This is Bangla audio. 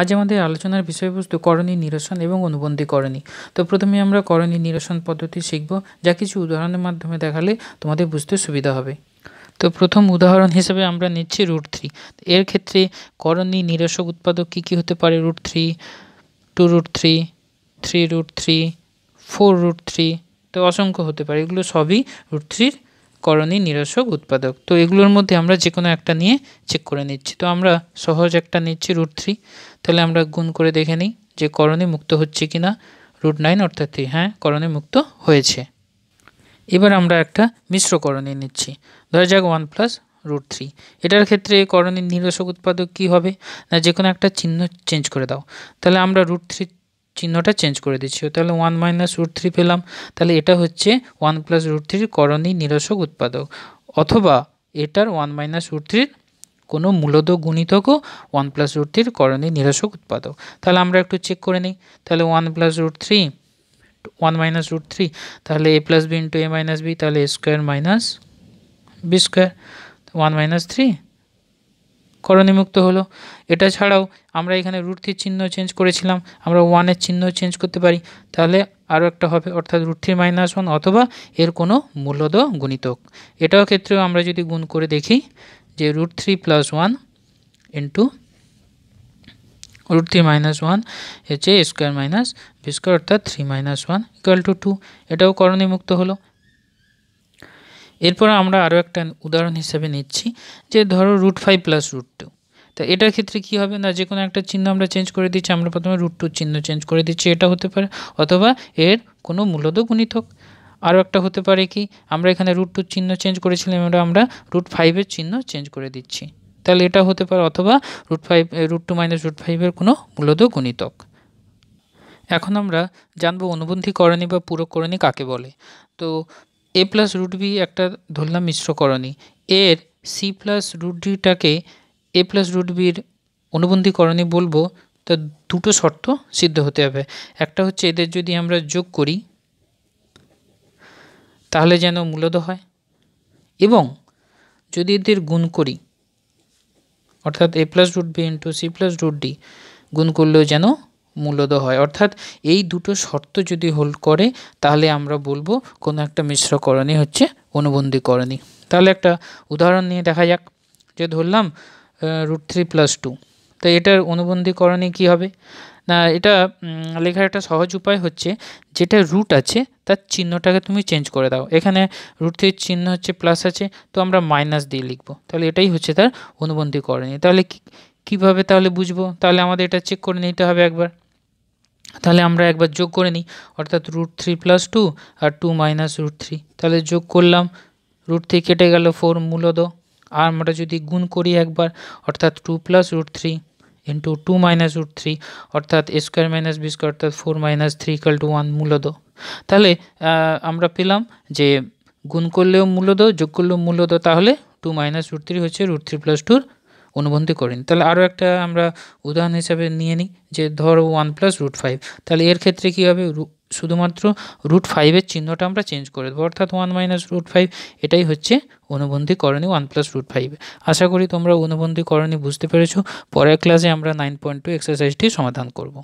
আজ আমাদের আলোচনার বিষয়বস্তু করণী নিরসন এবং অনুবন্ধী করণী তো প্রথমে আমরা করণী নিরসন পদ্ধতি শিখব যা কিছু উদাহরণের মাধ্যমে দেখালে তোমাদের বুঝতে সুবিধা হবে তো প্রথম উদাহরণ হিসেবে আমরা নিচ্ছি রুট থ্রি এর ক্ষেত্রে করণী নিরসক উৎপাদক কী কী হতে পারে root three two root three three root three four root three তো অসংখ্য হতে পারে এগুলো সবই রুট থ্রির করণী নিরসক উৎপাদক তো এগুলোর মধ্যে আমরা যে কোনো একটা নিয়ে চেক করে নিচ্ছি তো আমরা সহজ একটা নিচ্ছি রুট থ্রি তাহলে আমরা গুণ করে দেখে নিই যে করণী মুক্ত হচ্ছে কি না রুট নাইন অর্থাৎ থ্রি হ্যাঁ করণী মুক্ত হয়েছে এবার আমরা একটা মিশ্র করণী নিচ্ছি ধরা যাক ওয়ান প্লাস রুট থ্রি এটার ক্ষেত্রে করণীর নিরসক উৎপাদক কি হবে না যে কোনো একটা চিহ্ন চেঞ্জ করে দাও তাহলে আমরা রুট থ্রি চিহ্নটা চেঞ্জ করে দিচ্ছি তাহলে ওয়ান মাইনাস রুট থ্রি পেলাম তাহলে এটা হচ্ছে ওয়ান প্লাস রুট থ্রির করণী নিরসক উৎপাদক অথবা এটার ওয়ান মাইনাস রুট থ্রির কোনো মূলত গুণিতকও ওয়ান প্লাস রুট থ্রির করণী নিরসক উৎপাদক তাহলে আমরা একটু চেক করে নিই তাহলে one plus root three one minus root three তাহলে A plus B into A minus B তাহলে A square minus B square one minus three করণীমুক্ত হলো এটা ছাড়াও আমরা এখানে রুট থ্রির চিহ্ন চেঞ্জ করেছিলাম আমরা ওয়ানের চিহ্ন চেঞ্জ করতে পারি তাহলে আরও একটা হবে অর্থাৎ রুট থ্রি মাইনাস ওয়ান অথবা এর কোনো মূল্যদ গুণিতক এটাও ক্ষেত্রেও আমরা যদি গুণ করে দেখি যে root three plus one into root three minus one হচ্ছে স্কোয়ার মাইনাস বি স্কোয়ার অর্থাৎ three minus one equal to two এটাও করণীমুক্ত হলো এরপর আমরা আরও একটা উদাহরণ হিসেবে নিচ্ছি যে ধরো root five plus root two তো এটার ক্ষেত্রে কি হবে না যে কোনো একটা চিহ্ন আমরা চেঞ্জ করে দিচ্ছি আমরা প্রথমে রুট টুর চিহ্ন চেঞ্জ করে দিচ্ছি এটা হতে পারে অথবা এর কোনো মূলত হোক আরও একটা হতে পারে কি আমরা এখানে রুট টুর চিহ্ন চেঞ্জ করেছিলাম এটা আমরা রুট ফাইভের চিহ্ন চেঞ্জ করে দিচ্ছি তাহলে এটা হতে পারে অথবা root five root two minus root ফাইভের কোনো মূলত গুণিতক এখন আমরা জানবো অনুবন্ধীকরণী বা পূরককরণী কাকে বলে তো এ প্লাস রুট বি একটা ধরলাম মিশ্রকরণী এর সি প্লাস রুট ডিটাকে এ প্লাস রুট বির অনুবন্ধীকরণী বলবো তা দুটো শর্ত সিদ্ধ হতে হবে একটা হচ্ছে এদের যদি আমরা যোগ করি তাহলে যেন মূলত হয় এবং যদি এদের গুণ করি অর্থাৎ A plus root B into C plus root D গুণ করলেও যেন মূলত হয় অর্থাৎ এই দুটো শর্ত যদি হোল্ড করে তাহলে আমরা বলবো কোনো একটা করণি হচ্ছে করণি তাহলে একটা উদাহরণ নিয়ে দেখা যাক যে ধরলাম রুট থ্রি প্লাস টু তো এটার অনুবন্ধীকরণে কী হবে না এটা লেখার একটা সহজ উপায় হচ্ছে যেটা রুট আছে তার চিহ্নটাকে তুমি চেঞ্জ করে দাও এখানে রুট থ্রির চিহ্ন হচ্ছে প্লাস আছে তো আমরা মাইনাস দিয়ে লিখবো তাহলে এটাই হচ্ছে তার অনুবন্ধীকরণী তাহলে কীভাবে তাহলে বুঝবো তাহলে আমাদের এটা চেক করে নিতে হবে একবার তাহলে আমরা একবার যোগ করে নিই অর্থাৎ রুট থ্রি প্লাস টু আর টু মাইনাস রুট থ্রি তাহলে যোগ করলাম রুট থ্রি কেটে গেল ফোর মূলত আর আমরা যদি গুণ করি একবার অর্থাৎ two plus root three into two minus root three অর্থাৎ A square minus B square অর্থাৎ four minus three equal to one মূলত তাহলে আমরা পেলাম যে গুণ করলেও মূলত যোগ করলেও মূলত তাহলে টু মাইনাস রুট থ্রি হচ্ছে রুট থ্রি প্লাস টুর অনুবন্ধী করিনি তাহলে আরও একটা আমরা উদাহরণ হিসাবে নিয়ে নিই যে ধরো ওয়ান প্লাস রুট ফাইভ তাহলে এর ক্ষেত্রে কী হবে শুধুমাত্র রুট ফাইভের চিহ্নটা আমরা চেঞ্জ করে দেবো অর্থাৎ ওয়ান মাইনাস রুট ফাইভ এটাই হচ্ছে অনুবন্ধীকরণী ওয়ান প্লাস রুট ফাইভ আশা করি তোমরা অনুবন্ধীকরণী বুঝতে পেরেছো পরের ক্লাসে আমরা নাইন পয়েন্ট টু এক্সারসাইজটি সমাধান করবো